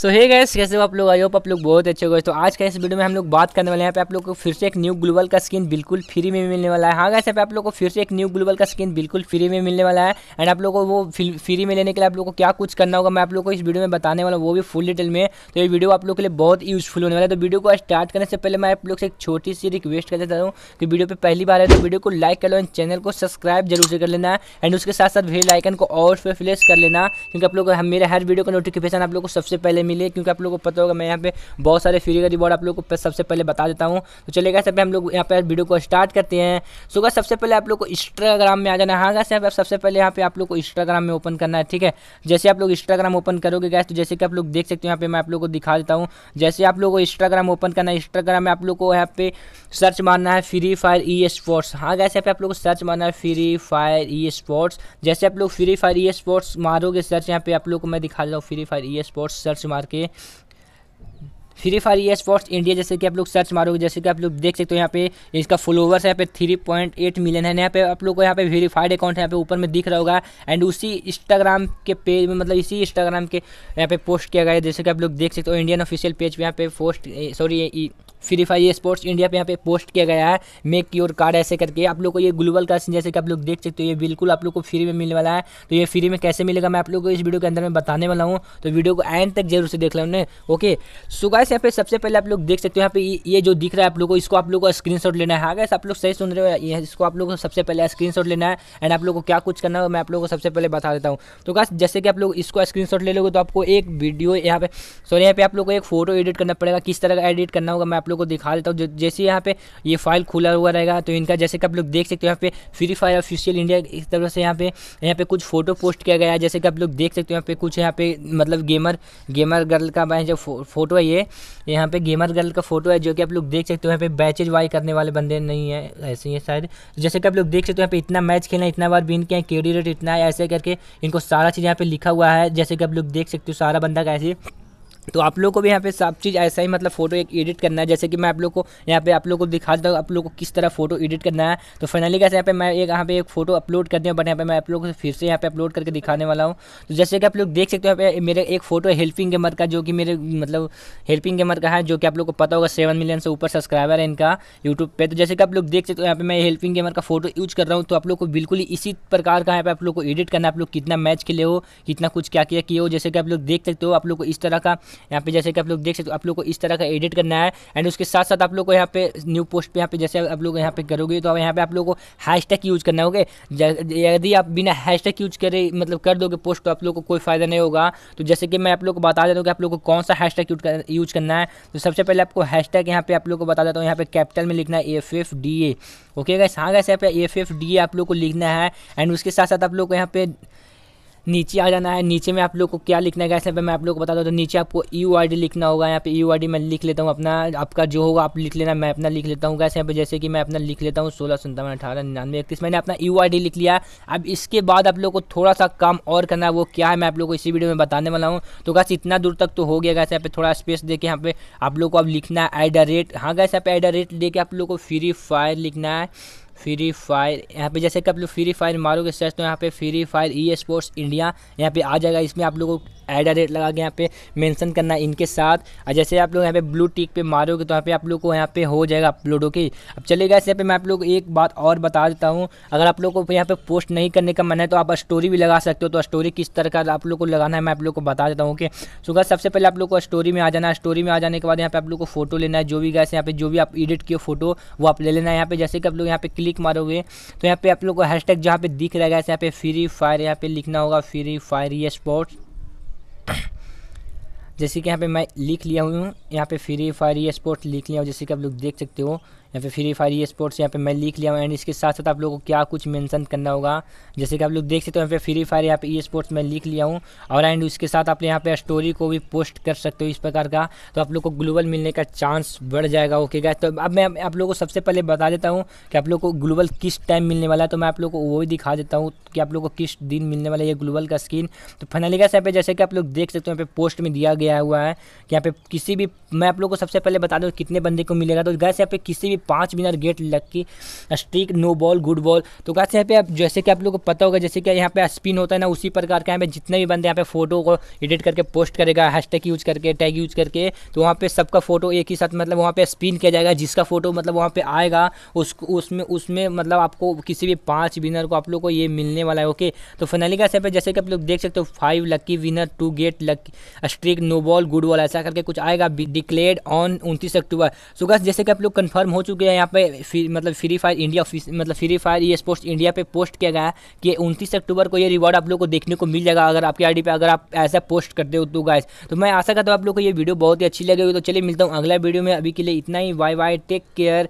सो हे gas कैसे हो आप लोग आई होप आप लोग बहुत अच्छे हो गए तो आज का इस वीडियो में हम लोग बात करने वाले हैं यहाँ पे आप लोग को फिर से एक न्यू ग्लोबल का स्किन बिल्कुल फ्री में मिलने वाला है हाँ गैस आप लोग को फिर से एक न्यू ग्लोबल का स्किन बिल्कुल फ्री में मिलने वाला है एंड आप लोग को वो फ्री में लेने के लिए आप लोग को क्या कुछ करना होगा मैं आप लोग को इस वीडियो में बताने वाला हूँ वो भी फुल डिटेल में तो ये वीडियो आप लोग के लिए बहुत यूजफुल होने वाला है तो वीडियो को स्टार्ट करने से पहले मैं आप लोग से एक छोटी सी रिक्वेस्ट कर चाहता हूँ कि वीडियो पर पहली बार है तो वीडियो को लाइक कर लो एंड चैनल को सब्सक्राइब जरूर से कर लेना एंड उसके साथ साथ वे लाइकन को और पे कर लेना क्योंकि आप लोग मेरे हर वीडियो का नोटिफिकेशन आप लोग को सबसे पहले से मिले क्योंकि आप लोगों को पता होगा मैं यहाँ पे बहुत सारे फ्री का रिवॉर्ड आप लोगों को सबसे पहले बता देता हूँ तो चलेगा सब हम लोग यहाँ पे वीडियो को स्टार्ट करते हैं सो सोगा सबसे पहले आप लोग को इंस्टाग्राम में आ जाना है हाँ से आप सबसे पहले यहाँ पे आप लोग को इंस्टाग्राम में ओपन करना है ठीक है जैसे आप लोग इंस्टाग्राम ओपन करोगे गैस तो जैसे कि आप लोग देख सकते हो यहाँ पे मैं आप लोग को दिखा देता हूँ जैसे आप लोग को इंस्टाग्राम ओपन करना है इंस्टाग्राम में आप लोग को यहाँ पे सर्च मारना है फ्री फायर ई स्पोर्ट्स हाँ गैस यहाँ पे आप लोग को सर्च मारना है फ्री फायर ई स्पोर्ट्स जैसे आप लोग फ्री फायर ई स्पोर्ट्स मारोगे सर्च यहाँ पे आप लोग को मैं दिखा देता हूँ Free Fire esports search मार के फ्री फायर ये स्पोर्ट्स इंडिया जैसे कि आप लोग सर्च मारोगे जैसे कि आप लोग देख सकते हो यहाँ पे इसका फॉलोवर्स यहाँ पे थ्री पॉइंट एट मिलियन है यहाँ पे आप लोग को यहाँ पे वेरीफाइड अकाउंट यहाँ पे ऊपर में दिख रहा होगा एंड उसी इंस्टाग्राम के पेज में मतलब इसी इंस्टाग्राम के यहाँ पे पोस्ट किया गया है जैसे कि आप लोग देख सकते हो इंडियन ऑफिशियल पेज पर यहाँ पे post sorry Free Fire sports India पे यहाँ पे पोस्ट किया गया है मेक योर कार्ड ऐसे करके आप लोग को ये ग्लोबल कार्ड जैसे कि आप लोग देख सकते हो ये बिल्कुल आप लोग को फ्री में मिलने वाला है तो ये फ्री में कैसे मिलेगा मैं आप लोग को इस वीडियो के अंदर में बताने वाला हूँ तो वीडियो को एंड तक जरूर से देख लें ओके सो गाइस यहाँ पे सबसे पहले आप लोग देख सकते हो यहाँ पे ये जो दिख रहा है आप लोग को इसको आप लोग को स्क्रीन लेना है अगर आप लोग सही सुन रहे हो इसको आप लोग को सबसे पहले स्क्रीन लेना है एंड आप लोग को क्या कुछ करना है मैं आप लोग को सबसे पहले बता देता हूँ तो गाइस जैसे कि आप लोग इसको स्क्रीन ले लोगे तो आपको एक वीडियो यहाँ पे सॉरी यहाँ पे आप लोग को एक फोटो एडिट करना पड़ेगा किस तरह का एडिट करना होगा मैं आप लोग को दिखा देता हूँ जैसे यहाँ पे ये फाइल खुला हुआ रहेगा तो इनका जैसे कि आप लोग देख सकते हो यहाँ पे फ्री फायर ऑफिशियल इंडिया इस तरह से यहाँ पे यहाँ पे कुछ फोटो पोस्ट किया गया है जैसे कि आप लोग देख सकते हो यहाँ पे कुछ यहाँ पे मतलब गेमर गेमर गर्ल का भाई जो फोटो है ये यहाँ पे गेमर गर्ल का फोटो है जो कि आप लोग देख सकते हो यहाँ पे बैचेज वाई करने वाले बंदे नहीं है ऐसे ही है शायद जैसे कि आप लोग देख सकते हो यहाँ पे इतना मैच खेलना इतना बार विन किया के रेट इतना है ऐसे करके इनको सारा चीज़ यहाँ पे लिखा हुआ है जैसे कि आप लोग देख सकते हो सारा बंदा कैसे तो आप लोग को भी यहाँ पे सब चीज़ ऐसा ही मतलब फोटो एक एडिट करना है जैसे कि मैं आप लोग को यहाँ पे आप लोग को दिखा दूँ आप लोग को किस तरह फोटो एडिट करना है तो फाइनली कैसे यहाँ पे मैं एक यहाँ पे एक फोटो अपलोड कर दिया बट यहाँ पे मैं आप लोगों को फिर से यहाँ पे अपलोड करके दिखाने वाला हूँ तो जैसे कि आप लोग देख सकते हो यहाँ पे मेरे एक फोटो हेल्पिंग गेमर का जो कि मेरे मतलब हेल्पिंग गेमर का है जो कि आप लोग को पता होगा सेवन मिलियन से ऊपर सब्सक्राइबर है इनका यूट्यूब पर तो जैसे कि आप लोग देख सकते हो यहाँ पे मैं हेल्पिंग गेमर का फोटो यूज कर रहा हूँ तो आप लोग को बिल्कुल इसी प्रकार का यहाँ पे आप लोग को एडिट करना है आप लोग कितना मैच लिए हो कितना कुछ क्या किया हो जैसे कि आप लोग देख सकते हो आप लोग को इस तरह का यहाँ पे जैसे कि आप लोग देख सकते हो आप लोग को इस तरह का एडिट करना है एंड उसके साथ साथ आप लोग को यहाँ पे न्यू पोस्ट पे यहाँ पे जैसे आप लोग यहाँ पे करोगे तो यहाँ पे आप लोग को हैशटैग यूज करना होगा यदि आप बिना हैशटैग यूज करे मतलब कर दोगे पोस्ट तो आप लोग को कोई फायदा नहीं होगा तो जैसे कि मैं आप लोग को बता देता हूँ कि आप लोग को कौन सा हैशटैग यूज करना है तो सबसे पहले आपको टैग यहाँ पे आप लोग को बता देता हूँ यहाँ पे कैपिटल में लिखना है F F D A okay guys हाँ गैस यहाँ पे एफ एफ डी ए आप लोग को लिखना है एंड उसके साथ साथ आप लोग को यहाँ पे नीचे आ जाना है नीचे में आप लोग को क्या लिखना है यहाँ पे मैं आप लोग को बता दूँ तो नीचे आपको यू आई डी लिखना होगा यहाँ पे यू आई डी मैं लिख लेता हूँ अपना आपका जो होगा आप लिख लेना मैं अपना लिख लेता हूँ गैस यहाँ पे जैसे कि मैं अपना लिख लेता हूँ सोलह सत्तावन अठारह निन्यानवे इकतीस मैंने अपना यू आई डी लिख लिया अब इसके बाद आप लोग को थोड़ा सा काम और करना है वो क्या है मैं आप लोग को इसी वीडियो में बताने वाला हूँ तो गैस इतना दूर तक तो हो गया गैस यहाँ पे थोड़ा स्पेस दे के यहाँ पे आप लोग को अब लिखना है एट द रेट हाँ गैस यहाँ पे एट द रेट दे के आप लोग को फ्री फायर लिखना है फ्री फायर यहाँ पे जैसे कि आप लोग फ्री फायर मारोगे सर्च तो यहाँ पे Free Fire esports India यहाँ पे आ जाएगा इसमें आप लोगों को एड रेट लगा के यहाँ पे मेंशन करना है इनके साथ और जैसे आप लोग यहाँ पे ब्लू टिक पे मारोगे तो यहाँ पे आप लोग को यहाँ पे हो जाएगा अपलोड ओके अब चलेगा इस यहाँ पे मैं आप लोग एक बात और बता देता हूँ अगर आप लोग को यहाँ पे पोस्ट नहीं करने का मन है तो आप स्टोरी भी लगा सकते हो तो स्टोरी किस तरह का आप लोग को लगाना है मैं आप लोग को बता देता हूँ ओके सो सबसे पहले आप लोग को स्टोरी में आ जाना है स्टोरी में आ जाने के बाद यहाँ पे आप लोग को फोटो लेना है जो भी गैस यहाँ पे जो भी आप एडिट किए फोटो वो आप ले लेना है यहाँ पे जैसे कि आप लोग यहाँ पे क्लिक मारोगे तो यहाँ पे आप लोग को टैग जहाँ पे दिख रहा है गैस यहाँ पे फ्री फायर यहाँ पे लिखना होगा फ्री फायर ये स्पोर्ट्स जैसे कि यहाँ पे मैं लिख लिया हूँ यहाँ पे फ्री फायर स्पोर्ट्स लिख लिया हूँ जैसे कि आप लोग देख सकते हो यहाँ पे फ्री फायर ई स्पोर्ट्स यहाँ पे मैं लिख लिया हूँ एंड इसके साथ साथ आप लोगों को क्या कुछ मेंशन करना होगा जैसे कि आप लोग देख सकते हो यहाँ पे फ्री फायर यहाँ पे ई स्पोर्ट्स मैं लिख लिया हूँ और एंड उसके साथ आप यहाँ पे स्टोरी को भी पोस्ट कर सकते हो इस प्रकार का तो आप लोग को ग्लोबल मिलने का चांस बढ़ जाएगा ओके गाय तो अब मैं आप लोग को सबसे पहले बता देता हूँ कि आप लोग को ग्लोबल किस टाइम मिलने वाला है तो मैं आप लोग को वो भी दिखा देता हूँ कि आप लोग को किस दिन मिलने वाला है ये ग्लोबल का स्किन तो फाइनली गैस यहाँ पे जैसे कि आप लोग देख सकते हो यहाँ पे पोस्ट में दिया गया हुआ है कि यहाँ पे किसी भी मैं आप लोग को सबसे पहले बता दूँ कितने बंदे को मिलेगा तो गैस यहाँ पे किसी भी पाँच winner get lucky streak no ball good ball तो कैसे यहाँ पे आप जैसे कि आप लोग को पता होगा जैसे कि यहाँ पे स्पिन होता है ना उसी प्रकार का यहाँ पे जितने भी बंदे यहाँ पे फोटो को एडिट करके पोस्ट करेगा हैशटैग यूज करके टैग यूज करके तो वहाँ पे सबका फोटो एक ही साथ मतलब वहाँ पे स्पिन किया जाएगा जिसका फोटो मतलब वहाँ पे आएगा उसको उसमें उसमें मतलब आपको किसी भी पाँच विनर को आप लोग को ये मिलने वाला है ओके तो फाइनली कैसे पे जैसे कि आप लोग देख सकते हो five lucky winner to get luck streak no ball good ball ऐसा करके कुछ आएगा डिक्लेयर्ड ऑन उनतीस अक्टूबर सो गैस जैसे कि आप लोग कन्फर्म हो चुके चुके हैं यहाँ पे फ्री मतलब फ्री फायर इंडिया मतलब Free Fire esports India पे पोस्ट किया गया है कि उनतीस अक्टूबर को ये रिवॉर्ड आप लोग को देखने को मिल जाएगा अगर आपकी आईडी पे अगर आप ऐसा पोस्ट करते हो तो गाइस तो मैं आशा करता हूँ आप लोग को ये वीडियो बहुत ही अच्छी लगेगी तो चलिए मिलता हूँ अगला वीडियो में अभी के लिए इतना ही वाई वाई टेक केयर